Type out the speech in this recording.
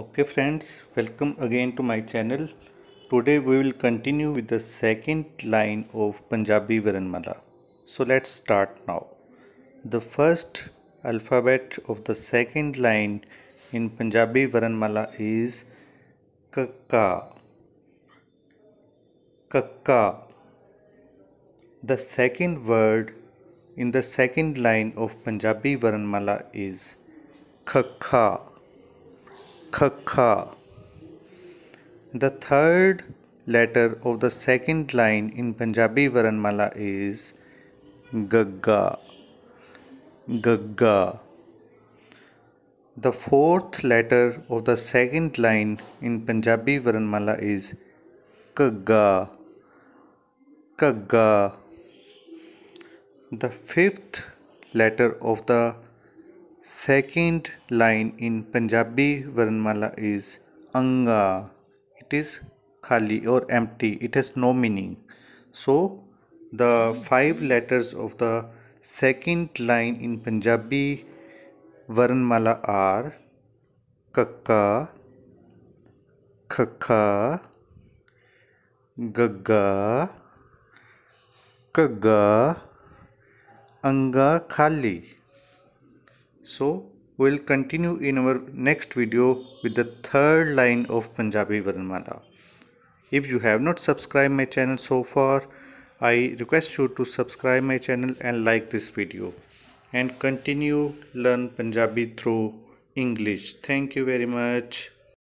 okay friends welcome again to my channel today we will continue with the second line of Punjabi Varanmala. so let's start now the first alphabet of the second line in Punjabi Varanmala is kakka kakka the second word in the second line of Punjabi Varanmala is khakha khakha. The third letter of the second line in Punjabi Varanmala is Gaga. Gaga. The fourth letter of the second line in Punjabi Varanmala is Kaga. Kaga. The fifth letter of the Second line in Punjabi Varnamala is Anga. It is Khali or empty. It has no meaning. So the five letters of the second line in Punjabi Varnamala are Kaka, Kaka, Gaga, Kaga, Anga Khali. So we'll continue in our next video with the third line of Punjabi Varanmala. If you have not subscribed my channel so far, I request you to subscribe my channel and like this video and continue learn Punjabi through English. Thank you very much.